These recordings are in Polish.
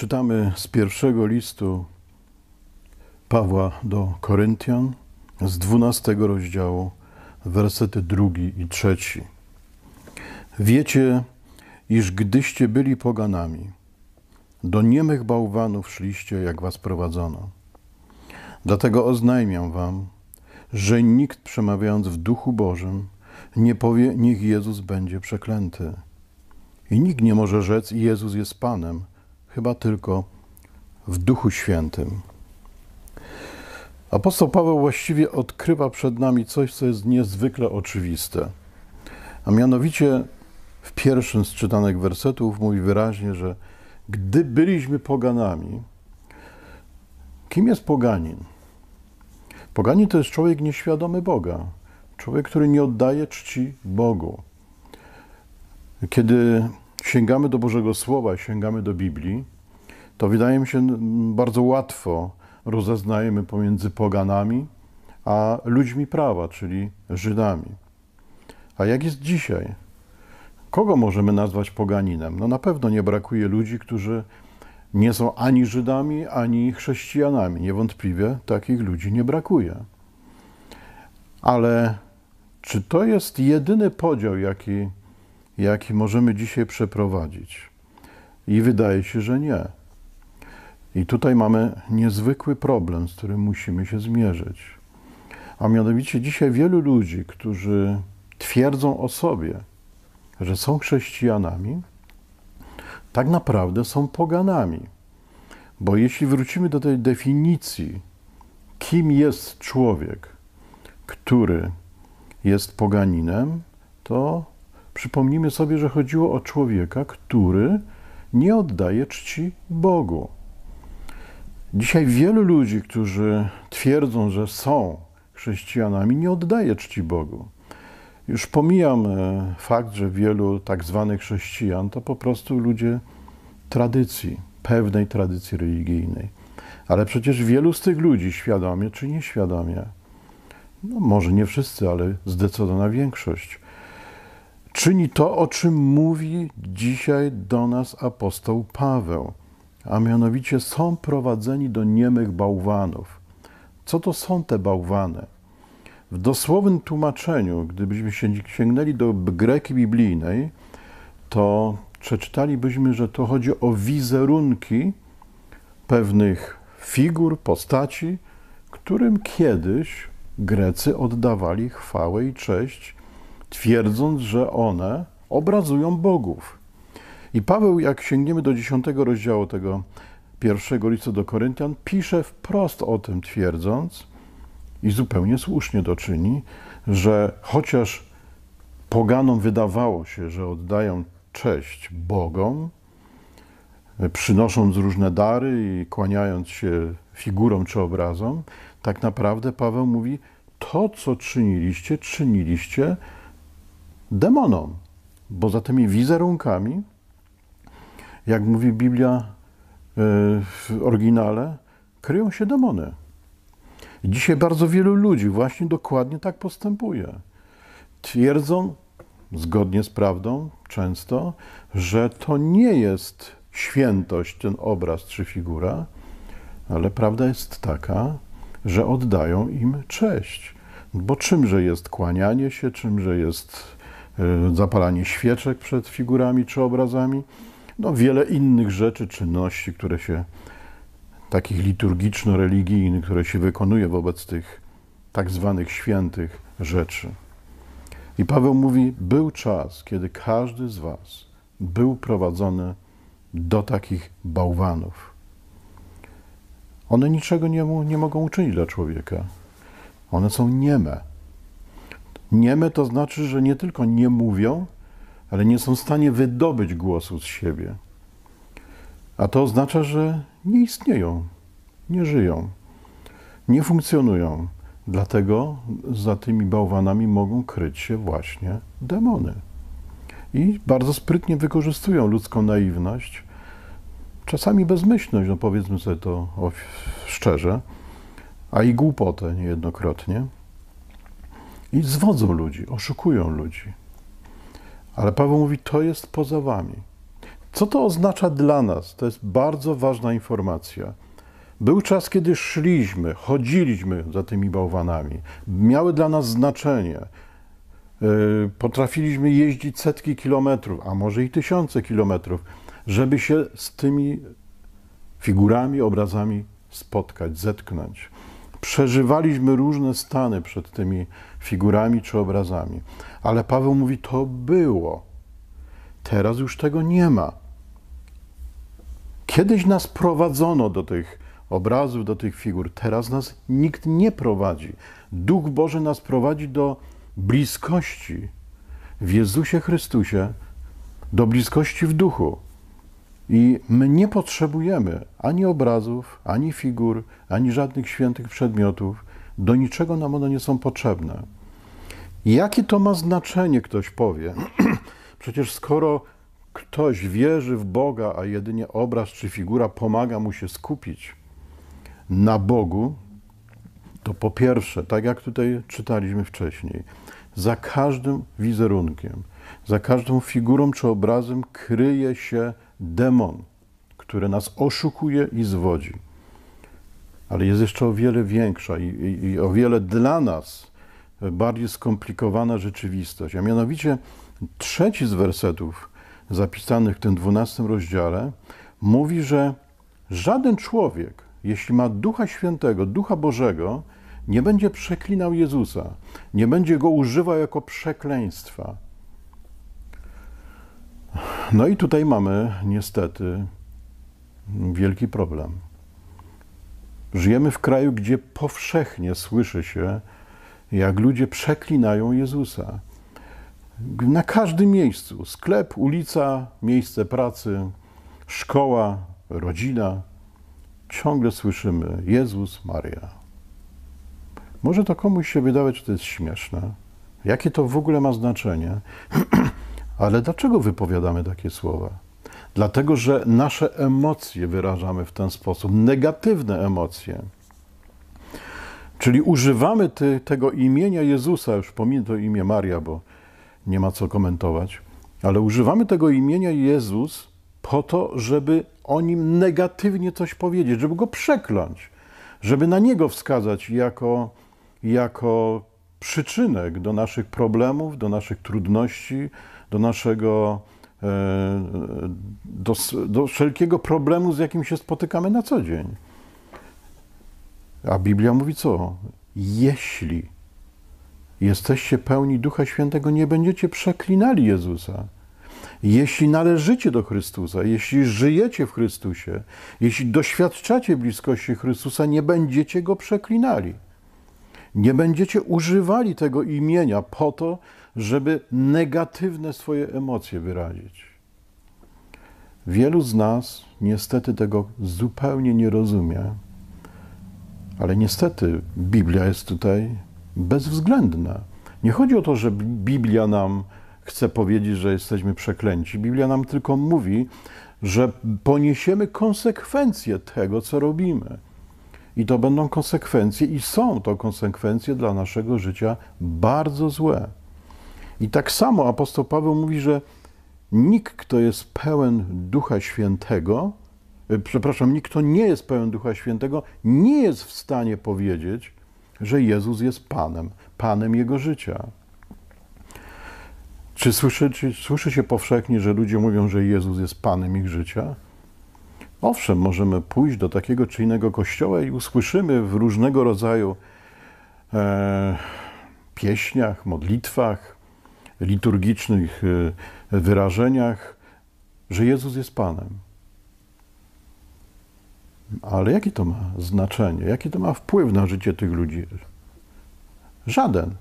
Czytamy z pierwszego listu Pawła do Koryntian z 12 rozdziału, wersety drugi i trzeci. Wiecie, iż gdyście byli poganami, do niemych bałwanów szliście, jak was prowadzono. Dlatego oznajmiam wam, że nikt przemawiając w Duchu Bożym nie powie, niech Jezus będzie przeklęty. I nikt nie może rzec, Jezus jest Panem – chyba tylko w Duchu Świętym. Apostoł Paweł właściwie odkrywa przed nami coś, co jest niezwykle oczywiste. A mianowicie w pierwszym z czytanych wersetów mówi wyraźnie, że gdy byliśmy poganami, kim jest poganin? Poganin to jest człowiek nieświadomy Boga, człowiek, który nie oddaje czci Bogu. Kiedy sięgamy do Bożego Słowa, sięgamy do Biblii, to wydaje mi się bardzo łatwo rozeznajemy pomiędzy poganami a ludźmi prawa, czyli Żydami. A jak jest dzisiaj? Kogo możemy nazwać poganinem? No na pewno nie brakuje ludzi, którzy nie są ani Żydami, ani chrześcijanami. Niewątpliwie takich ludzi nie brakuje. Ale czy to jest jedyny podział, jaki jaki możemy dzisiaj przeprowadzić. I wydaje się, że nie. I tutaj mamy niezwykły problem, z którym musimy się zmierzyć. A mianowicie dzisiaj wielu ludzi, którzy twierdzą o sobie, że są chrześcijanami, tak naprawdę są poganami. Bo jeśli wrócimy do tej definicji, kim jest człowiek, który jest poganinem, to Przypomnijmy sobie, że chodziło o człowieka, który nie oddaje czci Bogu. Dzisiaj wielu ludzi, którzy twierdzą, że są chrześcijanami, nie oddaje czci Bogu. Już pomijam e, fakt, że wielu tak zwanych chrześcijan to po prostu ludzie tradycji, pewnej tradycji religijnej. Ale przecież wielu z tych ludzi, świadomie czy nieświadomie, no może nie wszyscy, ale zdecydowana większość, czyni to, o czym mówi dzisiaj do nas apostoł Paweł, a mianowicie są prowadzeni do niemych bałwanów. Co to są te bałwany? W dosłownym tłumaczeniu, gdybyśmy się sięgnęli do greki biblijnej, to przeczytalibyśmy, że to chodzi o wizerunki pewnych figur, postaci, którym kiedyś Grecy oddawali chwałę i cześć twierdząc, że one obrazują bogów. I Paweł, jak sięgniemy do dziesiątego rozdziału tego pierwszego listu do Koryntian, pisze wprost o tym, twierdząc, i zupełnie słusznie to czyni, że chociaż poganom wydawało się, że oddają cześć Bogom, przynosząc różne dary i kłaniając się figurom czy obrazom, tak naprawdę Paweł mówi: To, co czyniliście, czyniliście demonom, bo za tymi wizerunkami, jak mówi Biblia e, w oryginale, kryją się demony. Dzisiaj bardzo wielu ludzi właśnie dokładnie tak postępuje. Twierdzą, zgodnie z prawdą często, że to nie jest świętość, ten obraz czy figura, ale prawda jest taka, że oddają im cześć. Bo czymże jest kłanianie się, czymże jest Y, zapalanie świeczek przed figurami czy obrazami, no wiele innych rzeczy, czynności, które się takich liturgiczno-religijnych, które się wykonuje wobec tych tak zwanych świętych rzeczy. I Paweł mówi: Był czas, kiedy każdy z Was był prowadzony do takich bałwanów. One niczego nie, nie mogą uczynić dla człowieka. One są nieme. Nieme to znaczy, że nie tylko nie mówią, ale nie są w stanie wydobyć głosu z siebie. A to oznacza, że nie istnieją, nie żyją, nie funkcjonują. Dlatego za tymi bałwanami mogą kryć się właśnie demony. I bardzo sprytnie wykorzystują ludzką naiwność, czasami bezmyślność, no powiedzmy sobie to szczerze, a i głupotę niejednokrotnie. I zwodzą ludzi, oszukują ludzi. Ale Paweł mówi, to jest poza wami. Co to oznacza dla nas? To jest bardzo ważna informacja. Był czas, kiedy szliśmy, chodziliśmy za tymi bałwanami. Miały dla nas znaczenie. Y, potrafiliśmy jeździć setki kilometrów, a może i tysiące kilometrów, żeby się z tymi figurami, obrazami spotkać, zetknąć. Przeżywaliśmy różne stany przed tymi figurami czy obrazami. Ale Paweł mówi: To było. Teraz już tego nie ma. Kiedyś nas prowadzono do tych obrazów, do tych figur. Teraz nas nikt nie prowadzi. Duch Boży nas prowadzi do bliskości w Jezusie Chrystusie, do bliskości w duchu. I my nie potrzebujemy ani obrazów, ani figur, ani żadnych świętych przedmiotów. Do niczego nam one nie są potrzebne. Jakie to ma znaczenie, ktoś powie? Przecież skoro ktoś wierzy w Boga, a jedynie obraz czy figura pomaga mu się skupić na Bogu, to po pierwsze, tak jak tutaj czytaliśmy wcześniej, za każdym wizerunkiem, za każdą figurą czy obrazem kryje się demon, który nas oszukuje i zwodzi ale jest jeszcze o wiele większa i, i, i o wiele dla nas bardziej skomplikowana rzeczywistość. A mianowicie trzeci z wersetów zapisanych w tym dwunastym rozdziale mówi, że żaden człowiek, jeśli ma Ducha Świętego, Ducha Bożego, nie będzie przeklinał Jezusa, nie będzie go używał jako przekleństwa. No i tutaj mamy niestety wielki problem. Żyjemy w kraju, gdzie powszechnie słyszy się, jak ludzie przeklinają Jezusa. Na każdym miejscu sklep, ulica, miejsce pracy, szkoła, rodzina ciągle słyszymy Jezus, Maria. Może to komuś się wydawać, że to jest śmieszne. Jakie to w ogóle ma znaczenie? Ale dlaczego wypowiadamy takie słowa? dlatego że nasze emocje wyrażamy w ten sposób, negatywne emocje. Czyli używamy ty, tego imienia Jezusa, już pominę to imię Maria, bo nie ma co komentować, ale używamy tego imienia Jezus po to, żeby o nim negatywnie coś powiedzieć, żeby go przekląć, żeby na niego wskazać jako, jako przyczynek do naszych problemów, do naszych trudności, do naszego E, do, do wszelkiego problemu, z jakim się spotykamy na co dzień. A Biblia mówi co? Jeśli jesteście pełni Ducha Świętego, nie będziecie przeklinali Jezusa. Jeśli należycie do Chrystusa, jeśli żyjecie w Chrystusie, jeśli doświadczacie bliskości Chrystusa, nie będziecie go przeklinali. Nie będziecie używali tego imienia po to, żeby negatywne swoje emocje wyrazić. Wielu z nas niestety tego zupełnie nie rozumie, ale niestety Biblia jest tutaj bezwzględna. Nie chodzi o to, że Biblia nam chce powiedzieć, że jesteśmy przeklęci. Biblia nam tylko mówi, że poniesiemy konsekwencje tego, co robimy. I to będą konsekwencje, i są to konsekwencje dla naszego życia bardzo złe. I tak samo apostoł Paweł mówi, że nikt, kto jest pełen Ducha Świętego, e, przepraszam, nikt, kto nie jest pełen Ducha Świętego, nie jest w stanie powiedzieć, że Jezus jest Panem, Panem jego życia. Czy słyszy, czy słyszy się powszechnie, że ludzie mówią, że Jezus jest Panem ich życia? Owszem, możemy pójść do takiego czy innego kościoła i usłyszymy w różnego rodzaju e, pieśniach, modlitwach, liturgicznych e, wyrażeniach, że Jezus jest Panem. Ale jakie to ma znaczenie? Jaki to ma wpływ na życie tych ludzi? Żaden.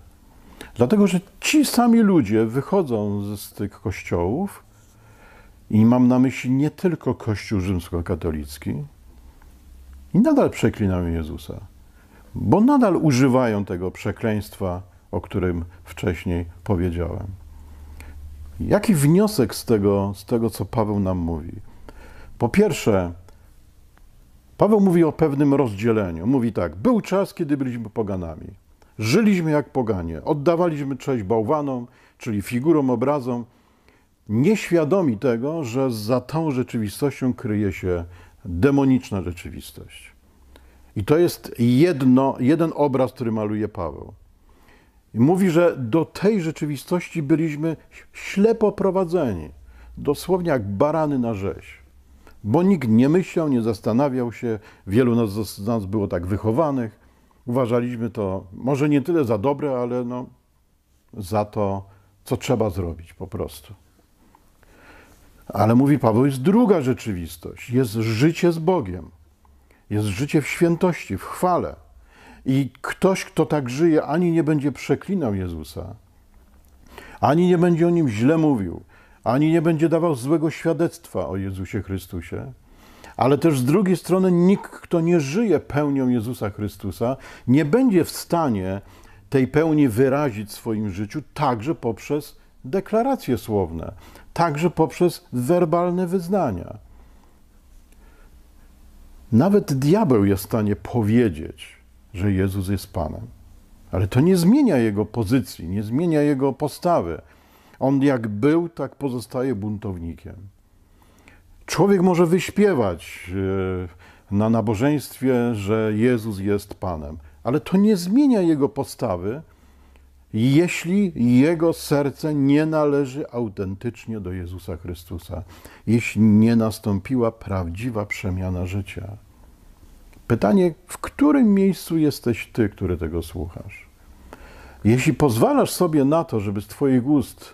Dlatego, że ci sami ludzie wychodzą z tych kościołów i mam na myśli nie tylko Kościół rzymskokatolicki i nadal przeklinają Jezusa, bo nadal używają tego przekleństwa o którym wcześniej powiedziałem. Jaki wniosek z tego, z tego, co Paweł nam mówi? Po pierwsze, Paweł mówi o pewnym rozdzieleniu. Mówi tak: Był czas, kiedy byliśmy poganami. Żyliśmy jak poganie, oddawaliśmy cześć bałwanom, czyli figurom, obrazom, nieświadomi tego, że za tą rzeczywistością kryje się demoniczna rzeczywistość. I to jest jedno, jeden obraz, który maluje Paweł mówi, że do tej rzeczywistości byliśmy ślepo prowadzeni, dosłownie jak barany na rzeź. Bo nikt nie myślał, nie zastanawiał się, wielu nas, z nas było tak wychowanych. Uważaliśmy to może nie tyle za dobre, ale no, za to, co trzeba zrobić po prostu. Ale mówi Paweł, jest druga rzeczywistość. Jest życie z Bogiem. Jest życie w świętości, w chwale. I ktoś, kto tak żyje, ani nie będzie przeklinał Jezusa, ani nie będzie o nim źle mówił, ani nie będzie dawał złego świadectwa o Jezusie Chrystusie, ale też z drugiej strony nikt, kto nie żyje pełnią Jezusa Chrystusa, nie będzie w stanie tej pełni wyrazić w swoim życiu także poprzez deklaracje słowne, także poprzez werbalne wyznania. Nawet diabeł jest w stanie powiedzieć, że Jezus jest Panem. Ale to nie zmienia jego pozycji, nie zmienia jego postawy. On jak był, tak pozostaje buntownikiem. Człowiek może wyśpiewać e, na nabożeństwie, że Jezus jest Panem, ale to nie zmienia jego postawy, jeśli jego serce nie należy autentycznie do Jezusa Chrystusa, jeśli nie nastąpiła prawdziwa przemiana życia. Pytanie, w którym miejscu jesteś ty, który tego słuchasz? Jeśli pozwalasz sobie na to, żeby z twoich ust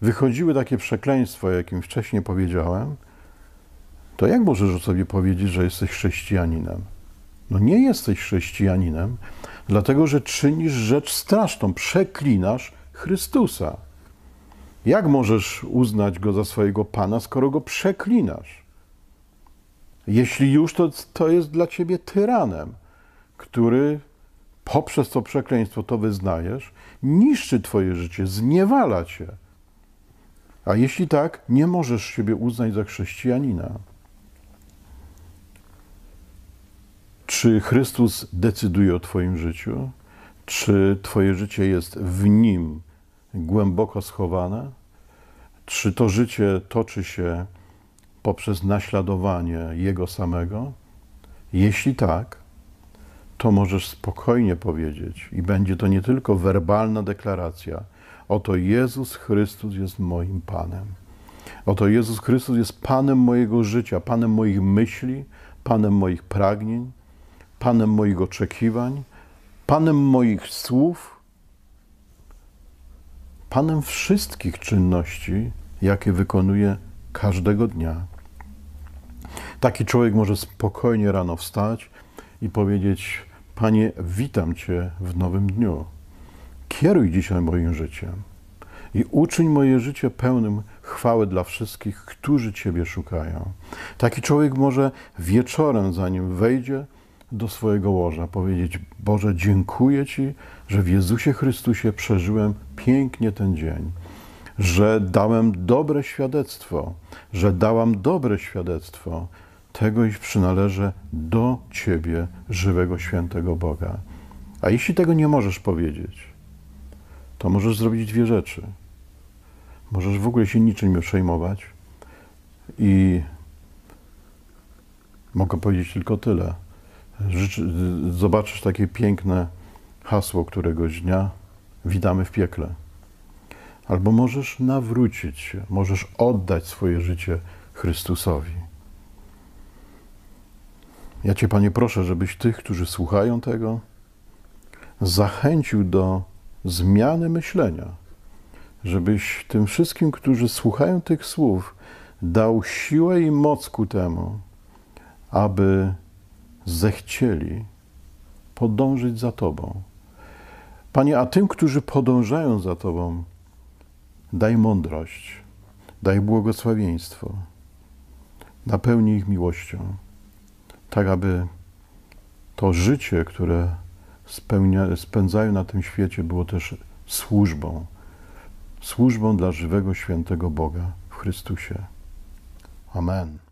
wychodziły takie przekleństwa, o jakim wcześniej powiedziałem, to jak możesz o sobie powiedzieć, że jesteś chrześcijaninem? No nie jesteś chrześcijaninem, dlatego że czynisz rzecz straszną, przeklinasz Chrystusa. Jak możesz uznać go za swojego Pana, skoro go przeklinasz? Jeśli już, to, to jest dla ciebie tyranem, który poprzez to przekleństwo to wyznajesz, niszczy twoje życie, zniewala cię. A jeśli tak, nie możesz siebie uznać za chrześcijanina. Czy Chrystus decyduje o Twoim życiu? Czy Twoje życie jest w Nim głęboko schowane? Czy to życie toczy się poprzez naśladowanie Jego samego? Jeśli tak, to możesz spokojnie powiedzieć, i będzie to nie tylko werbalna deklaracja, oto Jezus Chrystus jest moim Panem. Oto Jezus Chrystus jest Panem mojego życia, Panem moich myśli, Panem moich pragnień, Panem moich oczekiwań, Panem moich słów, Panem wszystkich czynności, jakie wykonuję każdego dnia. Taki człowiek może spokojnie rano wstać i powiedzieć: Panie, witam Cię w nowym dniu. Kieruj dzisiaj moim życiem i uczyń moje życie pełnym chwały dla wszystkich, którzy Ciebie szukają. Taki człowiek może wieczorem, zanim wejdzie do swojego łoża, powiedzieć: Boże, dziękuję Ci, że w Jezusie Chrystusie przeżyłem pięknie ten dzień, że dałem dobre świadectwo, że dałam dobre świadectwo, tego, iż przynależę do Ciebie, żywego, świętego Boga. A jeśli tego nie możesz powiedzieć, to możesz zrobić dwie rzeczy. Możesz w ogóle się niczym nie przejmować i mogę powiedzieć tylko tyle. Życzy, zobaczysz takie piękne hasło któregoś dnia: Witamy w piekle. Albo możesz nawrócić się, możesz oddać swoje życie Chrystusowi. Ja Cię, Panie, proszę, żebyś tych, którzy słuchają tego, zachęcił do zmiany myślenia, żebyś tym wszystkim, którzy słuchają tych słów, dał siłę i moc ku temu, aby zechcieli podążyć za Tobą. Panie, a tym, którzy podążają za Tobą, daj mądrość, daj błogosławieństwo, napełnij ich miłością tak aby to życie, które spełnia, spędzają na tym świecie, było też służbą. Służbą dla żywego, świętego Boga w Chrystusie. Amen.